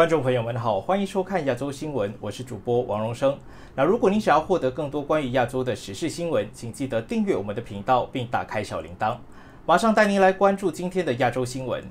观众朋友们好，欢迎收看亚洲新闻，我是主播王荣生。那如果您想要获得更多关于亚洲的时事新闻，请记得订阅我们的频道并打开小铃铛。马上带您来关注今天的亚洲新闻。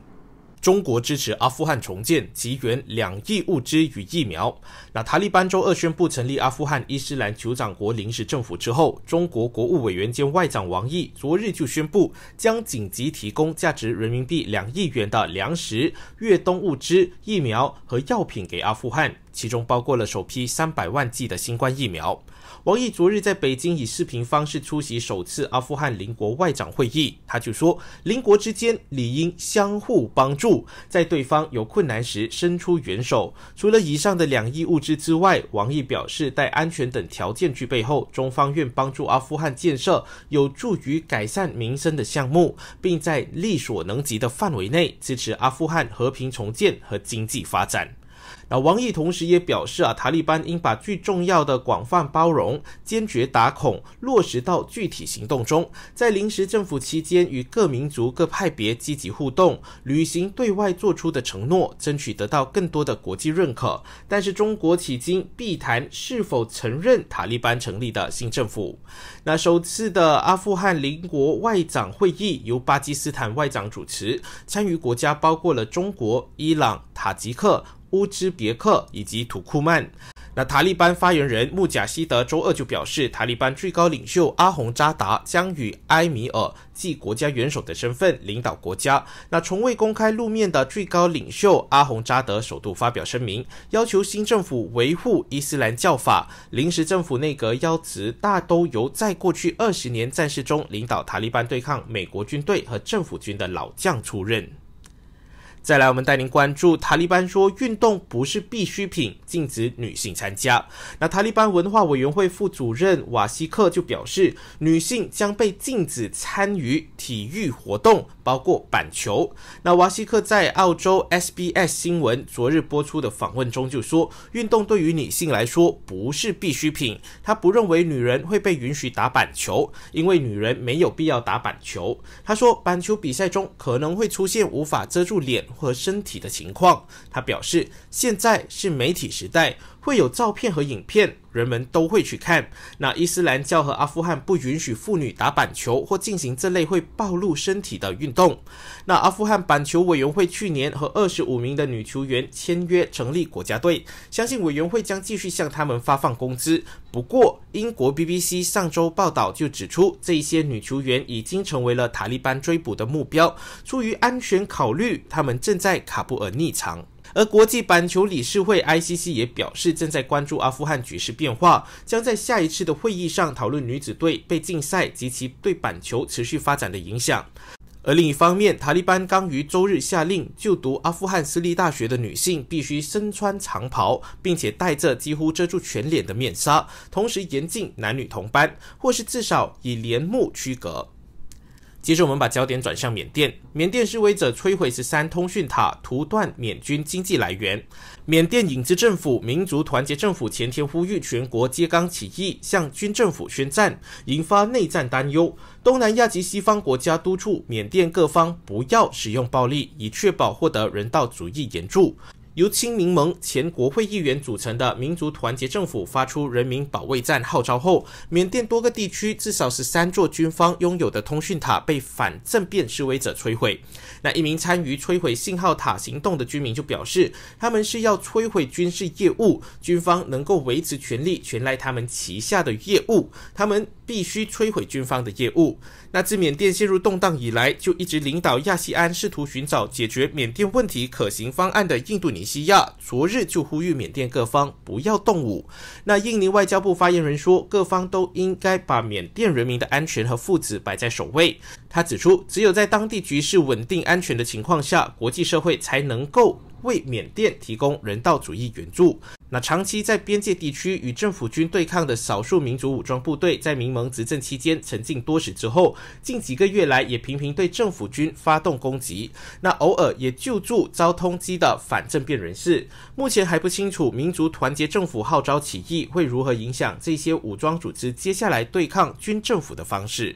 中国支持阿富汗重建及援两亿物资与疫苗。那塔利班周二宣布成立阿富汗伊斯兰酋长国临时政府之后，中国国务委员兼外长王毅昨日就宣布将紧急提供价值人民币两亿元的粮食、越冬物资、疫苗和药品给阿富汗。其中包括了首批三百万剂的新冠疫苗。王毅昨日在北京以视频方式出席首次阿富汗邻国外长会议，他就说，邻国之间理应相互帮助，在对方有困难时伸出援手。除了以上的两亿物资之外，王毅表示，待安全等条件具备后，中方愿帮助阿富汗建设有助于改善民生的项目，并在力所能及的范围内支持阿富汗和平重建和经济发展。那王毅同时也表示啊，塔利班应把最重要的广泛包容、坚决打孔落实到具体行动中，在临时政府期间与各民族、各派别积极互动，履行对外做出的承诺，争取得到更多的国际认可。但是中国迄今必谈是否承认塔利班成立的新政府。那首次的阿富汗邻国外长会议由巴基斯坦外长主持，参与国家包括了中国、伊朗、塔吉克。乌兹别克以及土库曼，那塔利班发言人穆贾希德周二就表示，塔利班最高领袖阿洪扎达将与埃米尔即国家元首的身份领导国家。那从未公开露面的最高领袖阿洪扎德首度发表声明，要求新政府维护伊斯兰教法。临时政府内阁要职大都由在过去二十年战事中领导塔利班对抗美国军队和政府军的老将出任。再来，我们带您关注塔利班说运动不是必需品，禁止女性参加。那塔利班文化委员会副主任瓦西克就表示，女性将被禁止参与体育活动，包括板球。那瓦西克在澳洲 SBS 新闻昨日播出的访问中就说，运动对于女性来说不是必需品。他不认为女人会被允许打板球，因为女人没有必要打板球。他说，板球比赛中可能会出现无法遮住脸。或身体的情况，他表示，现在是媒体时代。会有照片和影片，人们都会去看。那伊斯兰教和阿富汗不允许妇女打板球或进行这类会暴露身体的运动。那阿富汗板球委员会去年和二十五名的女球员签约成立国家队，相信委员会将继续向他们发放工资。不过，英国 BBC 上周报道就指出，这一些女球员已经成为了塔利班追捕的目标。出于安全考虑，他们正在卡布尔匿藏。而国际板球理事会 （ICC） 也表示，正在关注阿富汗局势变化，将在下一次的会议上讨论女子队被禁赛及其对板球持续发展的影响。而另一方面，塔利班刚于周日下令，就读阿富汗私立大学的女性必须身穿长袍，并且戴着几乎遮住全脸的面纱，同时严禁男女同班，或是至少以帘幕区隔。接着，我们把焦点转向缅甸。缅甸示威者摧毁十三通讯塔，图断缅军经济来源。缅甸影子政府民族团结政府前天呼吁全国揭抗起义，向军政府宣战，引发内战担忧。东南亚及西方国家督促缅甸各方不要使用暴力，以确保获得人道主义援助。由亲民盟前国会议员组成的民族团结政府发出人民保卫战号召后，缅甸多个地区至少是三座军方拥有的通讯塔被反政变示威者摧毁。那一名参与摧毁信号塔行动的居民就表示，他们是要摧毁军事业务，军方能够维持权力全赖他们旗下的业务，他们。必须摧毁军方的业务。那自缅甸陷入动荡以来，就一直领导亚细安，试图寻找解决缅甸问题可行方案的印度尼西亚，昨日就呼吁缅甸各方不要动武。那印尼外交部发言人说，各方都应该把缅甸人民的安全和福祉摆在首位。他指出，只有在当地局势稳定、安全的情况下，国际社会才能够。为缅甸提供人道主义援助。那长期在边界地区与政府军对抗的少数民族武装部队，在民盟执政期间沉寂多时之后，近几个月来也频频对政府军发动攻击。那偶尔也救助遭通缉的反政变人士。目前还不清楚民族团结政府号召起义会如何影响这些武装组织接下来对抗军政府的方式。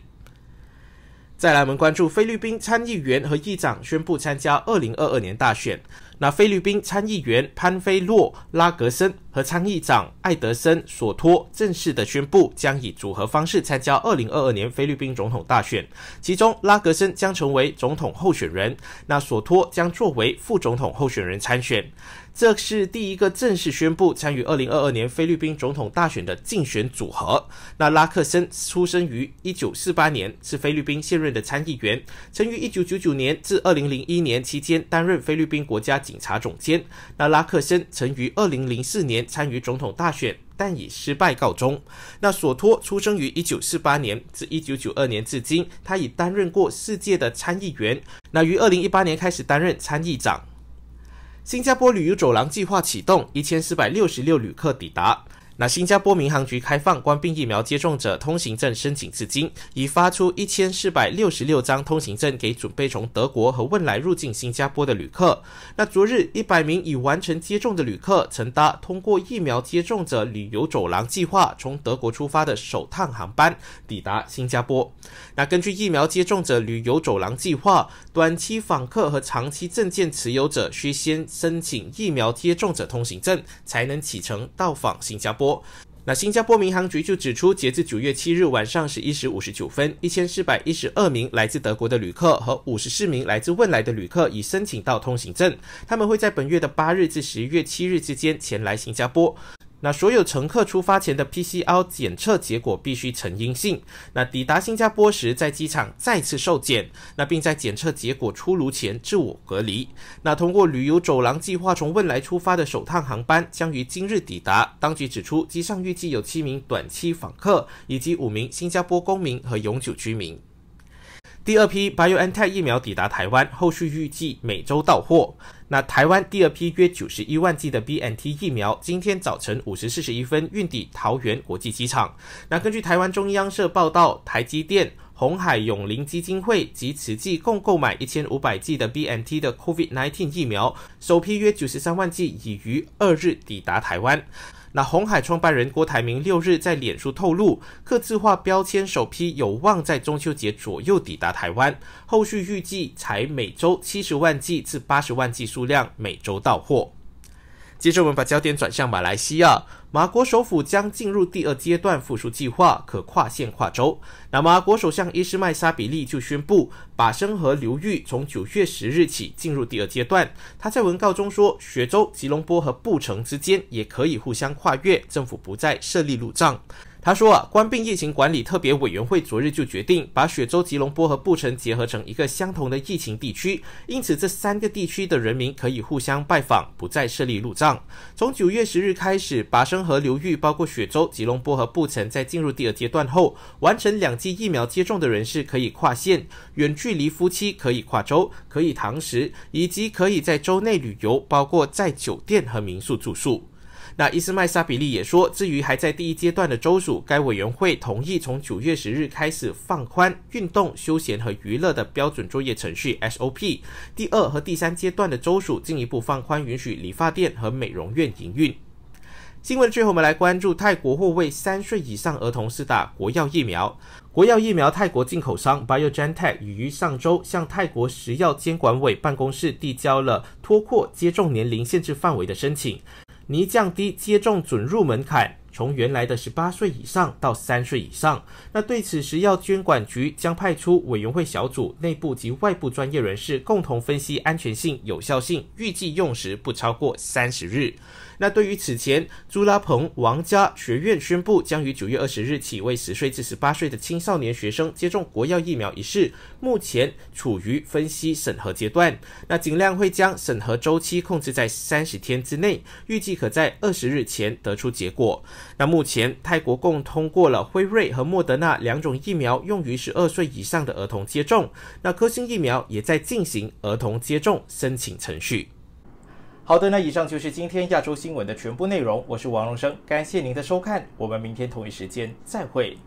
再来，我们关注菲律宾参议员和议长宣布参加二零二二年大选。那菲律宾参议员潘菲洛·拉格森和参议长艾德森·索托正式的宣布，将以组合方式参加二零二二年菲律宾总统大选。其中，拉格森将成为总统候选人，那索托将作为副总统候选人参选。这是第一个正式宣布参与二零二二年菲律宾总统大选的竞选组合。那拉克森出生于一九四八年，是菲律宾现任的参议员，曾于一九九九年至二零零一年期间担任菲律宾国家。警察总监那拉克森曾于二零零四年参与总统大选，但以失败告终。那索托出生于一九四八年至一九九二年，至今他已担任过世界的参议员。那于二零一八年开始担任参议长。新加坡旅游走廊计划启动，一千四百六十六旅客抵达。那新加坡民航局开放“冠病疫苗接种者通行证”申请至今，已发出一千四百六十六张通行证给准备从德国和汶莱入境新加坡的旅客。那昨日，一百名已完成接种的旅客乘搭通过“疫苗接种者旅游走廊”计划从德国出发的首趟航班抵达新加坡。那根据“疫苗接种者旅游走廊”计划，短期访客和长期证件持有者需先申请“疫苗接种者通行证”才能启程到访新加坡。那新加坡民航局就指出，截至九月七日晚上十一时五十九分，一千四百一十二名来自德国的旅客和五十四名来自未来的旅客已申请到通行证，他们会在本月的八日至十一月七日之间前来新加坡。那所有乘客出发前的 PCR 检测结果必须呈阴性。那抵达新加坡时，在机场再次受检，那并在检测结果出炉前自我隔离。那通过旅游走廊计划从汶莱出发的首趟航班将于今日抵达。当局指出，机上预计有七名短期访客，以及五名新加坡公民和永久居民。第二批 BioNTA 疫苗抵达台湾，后续预计每周到货。那台湾第二批约九十一万剂的 BNT 疫苗，今天早晨五时四十一分运抵桃园国际机场。那根据台湾中央社报道，台积电、红海永林基金会及慈济共购买一千五百剂的 BNT 的 COVID-19 疫苗，首批约九十三万剂已于二日抵达台湾。那红海创办人郭台铭六日在脸书透露，刻字化标签首批有望在中秋节左右抵达台湾，后续预计才每周七十万剂至八十万剂数量，每周到货。接着，我们把焦点转向马来西亚。马国首府将进入第二阶段复苏计划，可跨县跨州。马国首相伊斯麦沙比利就宣布，把生河流域从九月十日起进入第二阶段。他在文告中说，雪州吉隆坡和布城之间也可以互相跨越，政府不再设立路障。他说啊，官病疫情管理特别委员会昨日就决定，把雪州吉隆坡和布城结合成一个相同的疫情地区，因此这三个地区的人民可以互相拜访，不再设立路障。从九月十日开始，拔生河流域包括雪州吉隆坡和布城，在进入第二阶段后，完成两剂疫苗接种的人士可以跨县，远距离夫妻可以跨州，可以堂食，以及可以在州内旅游，包括在酒店和民宿住宿。那伊斯麦沙比利也说，至于还在第一阶段的州属，该委员会同意从九月十日开始放宽运动、休闲和娱乐的标准作业程序 （SOP）。第二和第三阶段的州属进一步放宽，允许理发店和美容院营运。新闻最后，我们来关注泰国或为三岁以上儿童试打国药疫苗。国药疫苗泰国进口商 BioGenTech 已于上周向泰国食药监管委办公室递交了脱扩接种年龄限制范围的申请。拟降低接种准入门槛，从原来的十八岁以上到三岁以上。那对此食药监管局将派出委员会小组，内部及外部专业人士共同分析安全性、有效性，预计用时不超过三十日。那对于此前朱拉蓬王家学院宣布将于九月二十日起为十岁至十八岁的青少年学生接种国药疫苗一事，目前处于分析审核阶段。那尽量会将审核周期控制在三十天之内，预计可在二十日前得出结果。那目前泰国共通过了辉瑞和莫德纳两种疫苗用于十二岁以上的儿童接种，那科兴疫苗也在进行儿童接种申请程序。好的，那以上就是今天亚洲新闻的全部内容。我是王荣生，感谢您的收看，我们明天同一时间再会。